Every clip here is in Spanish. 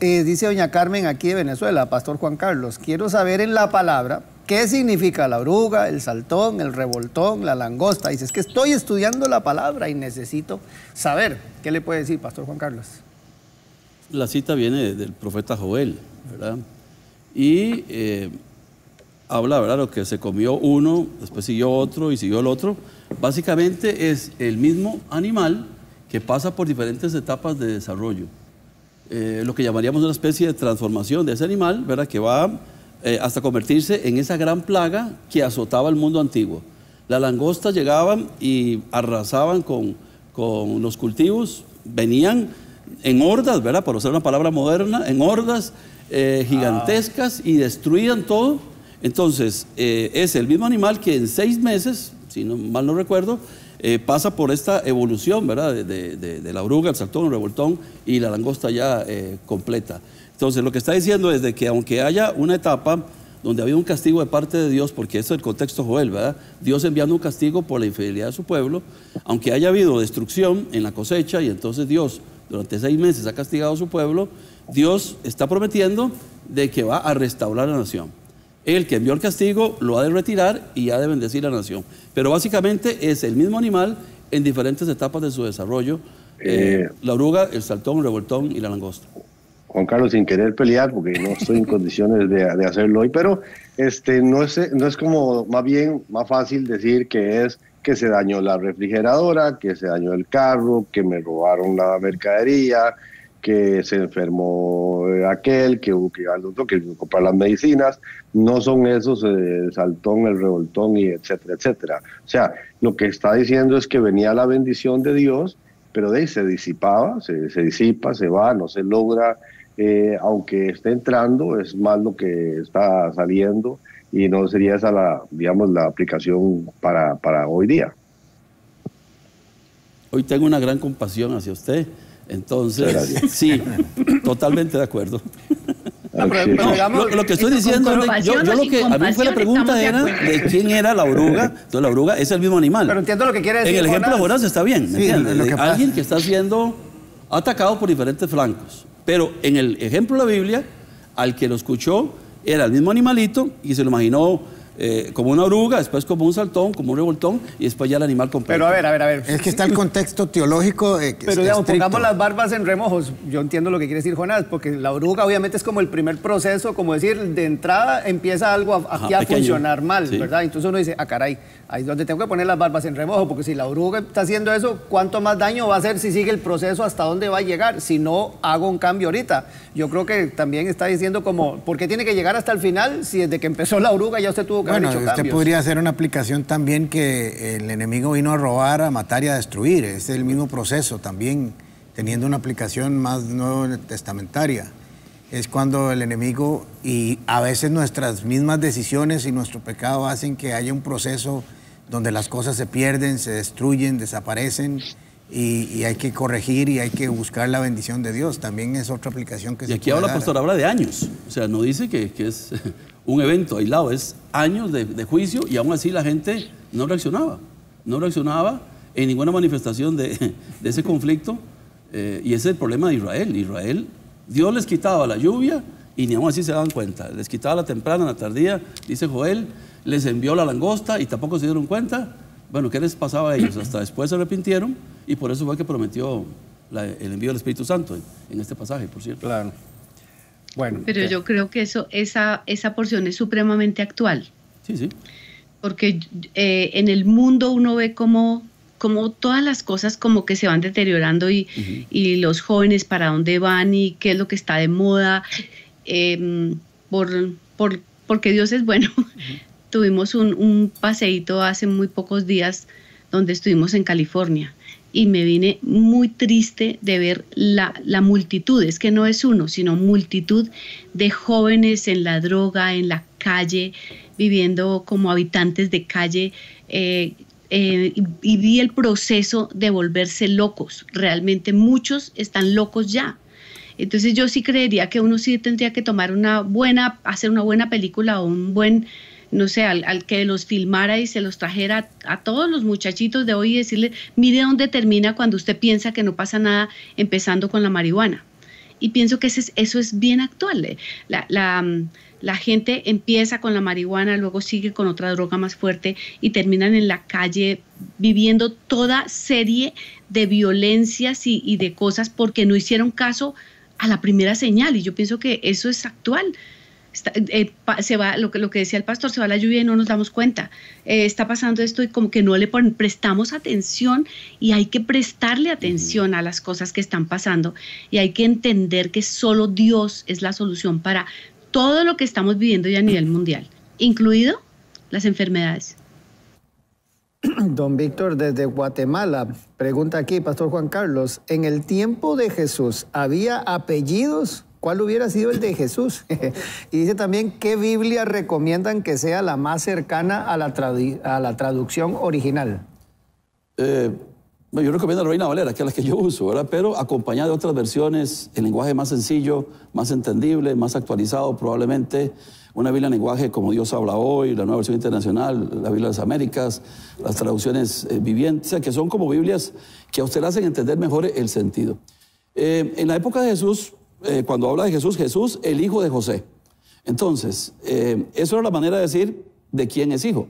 Eh, dice doña Carmen aquí de Venezuela, Pastor Juan Carlos, quiero saber en la palabra qué significa la oruga, el saltón, el revoltón, la langosta. Dice, es que estoy estudiando la palabra y necesito saber. ¿Qué le puede decir, Pastor Juan Carlos? La cita viene del profeta Joel, ¿verdad? Y eh, habla, ¿verdad? Lo que se comió uno, después siguió otro y siguió el otro. Básicamente es el mismo animal que pasa por diferentes etapas de desarrollo. Eh, lo que llamaríamos una especie de transformación de ese animal, ¿verdad? Que va eh, hasta convertirse en esa gran plaga que azotaba el mundo antiguo. Las langostas llegaban y arrasaban con, los cultivos, venían en hordas, ¿verdad? Por usar una palabra moderna, en hordas eh, ah. gigantescas y destruían todo. Entonces, es el mismo animal que en seis meses, si mal no recuerdo, eh, pasa por esta evolución, De, la oruga, el saltón, el revoltón y la langosta ya eh, completa. Entonces, lo que está diciendo es que aunque haya una etapa donde había un castigo de parte de Dios, porque eso es el contexto Joel, ¿verdad? Dios enviando un castigo por la infidelidad de su pueblo, aunque haya habido destrucción en la cosecha y entonces Dios durante seis meses ha castigado a su pueblo, Dios está prometiendo de que va a restaurar la nación. El que envió el castigo lo ha de retirar y ha de bendecir la nación. Pero básicamente es el mismo animal en diferentes etapas de su desarrollo. Eh, eh, la oruga, el saltón, el revoltón y la langosta. Juan Carlos, sin querer pelear, porque no estoy en condiciones de, hacerlo hoy, pero este, no, es, no es como más bien, más fácil decir que es que se dañó la refrigeradora, que se dañó el carro, que me robaron la mercadería, que se enfermó aquel, que hubo que las medicinas, no son esos eh, el saltón, el revoltón y etcétera, etcétera. O sea, lo que está diciendo es que venía la bendición de Dios, pero de ahí se disipaba, se, disipa, se va, no se logra, eh, aunque esté entrando, es más lo que está saliendo y no sería esa la, digamos, la aplicación para, para hoy día. Hoy tengo una gran compasión hacia usted entonces, sí, totalmente de acuerdo. lo, que estoy diciendo es yo, lo que a mí fue la pregunta era de, quién era la oruga. Entonces la oruga es el mismo animal. Pero entiendo lo que quiere decir. En el ejemplo de Horacio está bien, ¿me entiendes? Alguien que está siendo atacado por diferentes flancos. Pero en el ejemplo de la Biblia, al que lo escuchó era el mismo animalito y se lo imaginó eh, como una oruga, después como un saltón, como un revoltón y después ya el animal completo. Pero a ver, a ver, a ver. Es que está el contexto teológico. Eh, Pero digamos, pongamos las barbas en remojos. Yo entiendo lo que quiere decir Jonás, porque la oruga obviamente es como el primer proceso, como decir, de entrada empieza algo aquí a funcionar mal, ¿verdad? Entonces uno dice, ah, caray, ahí es donde tengo que poner las barbas en remojo, porque si la oruga está haciendo eso, ¿cuánto más daño va a hacer si sigue el proceso hasta dónde va a llegar? Si no hago un cambio ahorita. Yo creo que también está diciendo como, ¿por qué tiene que llegar hasta el final si desde que empezó la oruga ya usted tuvo bueno, usted podría hacer una aplicación también que el enemigo vino a robar, a matar y a destruir. Es el mismo proceso también, teniendo una aplicación más nueva testamentaria. Es cuando el enemigo y a veces nuestras mismas decisiones y nuestro pecado hacen que haya un proceso donde las cosas se pierden, se destruyen, desaparecen y, hay que corregir y hay que buscar la bendición de Dios. También es otra aplicación que se Y aquí habla, pastor, habla de años. O sea, no dice que, es un evento aislado, es años de, juicio y aún así la gente no reaccionaba. No reaccionaba en ninguna manifestación de, ese conflicto. Eh, y ese es el problema de Israel. Israel, Dios les quitaba la lluvia y ni aún así se daban cuenta. Les quitaba la temprana, la tardía, dice Joel, les envió la langosta y tampoco se dieron cuenta. Bueno, ¿qué les pasaba a ellos? Hasta después se arrepintieron y por eso fue que prometió el envío del Espíritu Santo en, este pasaje, por cierto. Claro. Bueno. Pero yo creo que eso, esa, esa porción es supremamente actual. Sí, sí. Porque eh, en el mundo uno ve cómo como todas las cosas como que se van deteriorando y, los jóvenes para dónde van y qué es lo que está de moda, em, por, por, porque Dios es bueno. Tuvimos un, un, paseíto hace muy pocos días donde estuvimos en California y me vine muy triste de ver la, multitud, es que no es uno, sino multitud de jóvenes en la droga, en la calle, viviendo como habitantes de calle. Eh, eh, y, vi el proceso de volverse locos. Realmente muchos están locos ya, entonces yo sí creería que uno sí tendría que tomar una buena, hacer una buena película o un buen no sé, al, que los filmara y se los trajera a, todos los muchachitos de hoy y decirle, mire dónde termina cuando usted piensa que no pasa nada empezando con la marihuana. Y pienso que eso es bien actual. Eh. Mm, la, gente empieza con la marihuana, luego sigue con otra droga más fuerte y terminan en la calle viviendo toda serie de violencias y de cosas porque no hicieron caso a la primera señal. Y yo pienso que eso es actual eh, se va, lo que, lo que decía el pastor, se va la lluvia y no nos damos cuenta. Eh, está pasando esto y como que no le prestamos atención y hay que prestarle atención a las cosas que están pasando y hay que entender que solo Dios es la solución para todo lo que estamos viviendo ya a nivel mundial, incluido las enfermedades. Don Víctor desde Guatemala pregunta aquí, Pastor Juan Carlos, ¿en el tiempo de Jesús había apellidos? ¿Cuál hubiera sido el de Jesús? y dice también qué Biblia recomiendan que sea la más cercana a la, traducción original. Eh, yo recomiendo la Reina Valera, que es la que yo uso, ¿verdad? Pero acompañada de otras versiones, el lenguaje más sencillo, más entendible, más actualizado, probablemente una Biblia en lenguaje como Dios habla hoy, la nueva versión internacional, la Biblia de las Américas, las traducciones eh, vivientes, que son como Biblias que a usted le hacen entender mejor el sentido. Eh, en la época de Jesús, eh, cuando habla de Jesús, Jesús, el hijo de José. Entonces, eh, eso era la manera de decir de quién es hijo.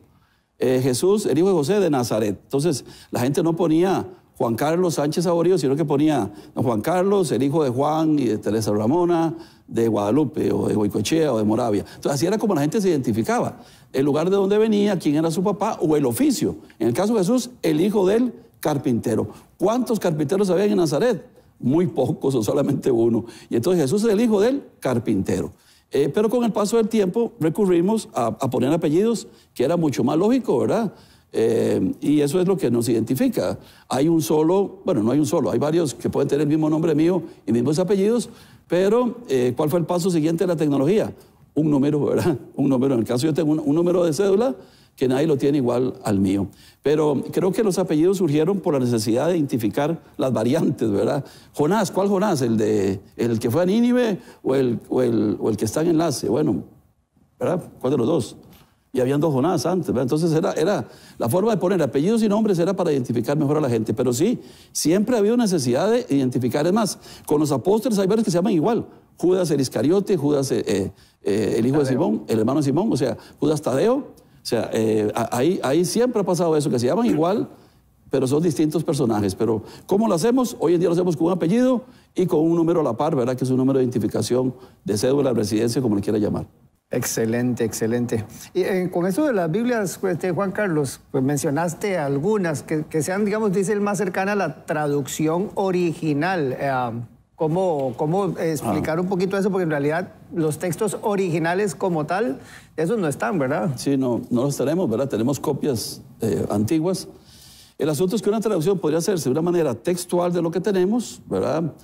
Eh, Jesús, el hijo de José de Nazaret. Entonces, la gente no ponía Juan Carlos Sánchez Saborío, sino que ponía Juan Carlos, el hijo de Juan y de Teresa Ramona, de Guadalupe o de Boicochea o de Moravia. Entonces, así era como la gente se identificaba. El lugar de donde venía, quién era su papá o el oficio. En el caso de Jesús, el hijo del carpintero. ¿Cuántos carpinteros había en Nazaret? muy pocos o solamente uno. Y entonces Jesús es el hijo del carpintero. Eh, pero con el paso del tiempo recurrimos a, poner apellidos que era mucho más lógico, ¿verdad? Eh, y eso es lo que nos identifica. Hay un solo, bueno, no hay un solo, hay varios que pueden tener el mismo nombre mío y mismos apellidos, pero eh, ¿cuál fue el paso siguiente de la tecnología? Un número, ¿verdad? Un número. En el caso yo tengo un número de cédula, que nadie lo tiene igual al mío. Pero creo que los apellidos surgieron por la necesidad de identificar las variantes, ¿verdad? Jonás, ¿cuál Jonás? ¿El, de, el que fue a Nínive o el, que está en enlace? Bueno, ¿verdad? ¿Cuál de los dos? Y habían dos Jonás antes, ¿verdad? Entonces era, era la forma de poner apellidos y nombres era para identificar mejor a la gente. Pero sí, siempre ha habido necesidad de identificar. Es más, con los apóstoles hay varios que se llaman igual. Judas el Iscariote, Judas eh, eh, eh, el hijo de Simón, el hermano de Simón, o sea, Judas Tadeo o sea, eh, ahí, ahí siempre ha pasado eso, que se llaman igual, pero son distintos personajes. Pero ¿cómo lo hacemos? Hoy en día lo hacemos con un apellido y con un número a la par, ¿verdad? Que es un número de identificación de cédula, residencia, como le quiera llamar. Excelente, excelente. Y eh, con eso de las Biblias, este, Juan Carlos, pues mencionaste algunas que, sean, digamos, dice el más cercana a la traducción original. Eh, ¿Cómo, cómo explicar ah. un poquito eso? Porque en realidad los textos originales como tal, esos no están, ¿verdad? Sí, no, los tenemos, ¿verdad? Tenemos copias eh, antiguas. El asunto es que una traducción podría hacerse de una manera textual de lo que tenemos, ¿verdad?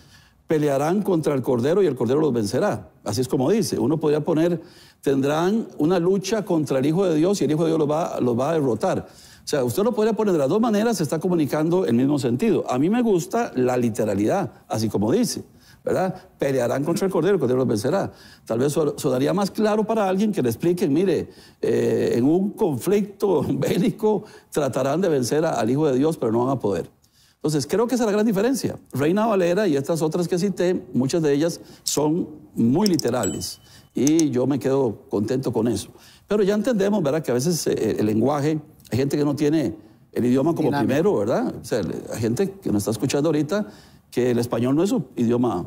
Pelearán contra el Cordero y el Cordero los vencerá. Así es como dice. Uno podría poner, tendrán una lucha contra el Hijo de Dios y el Hijo de Dios los va, los va a derrotar. O sea, usted lo podría poner de las dos maneras, se está comunicando el mismo sentido. A mí me gusta la literalidad, así como dice. ¿verdad? Pelearán contra el Cordero, el Cordero los vencerá. Tal vez sonaría más claro para alguien que le expliquen, mire, eh, en un conflicto bélico tratarán de vencer al Hijo de Dios, pero no van a poder. Entonces, creo que esa es la gran diferencia. Reina Valera y estas otras que cité, muchas de ellas son muy literales y yo me quedo contento con eso. Pero ya entendemos, ¿verdad?, que a veces eh, el lenguaje hay gente que no tiene el idioma como primero, ¿verdad? O sea, hay gente que nos está escuchando ahorita que el español no es su idioma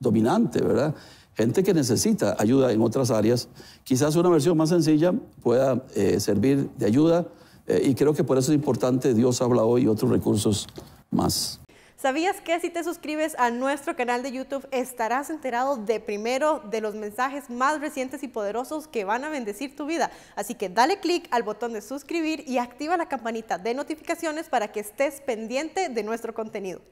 dominante, ¿verdad? Gente que necesita ayuda en otras áreas. Quizás una versión más sencilla pueda eh, servir de ayuda eh, y creo que por eso es importante Dios habla hoy y otros recursos más. ¿Sabías que si te suscribes a nuestro canal de YouTube estarás enterado de primero de los mensajes más recientes y poderosos que van a bendecir tu vida? Así que dale click al botón de suscribir y activa la campanita de notificaciones para que estés pendiente de nuestro contenido.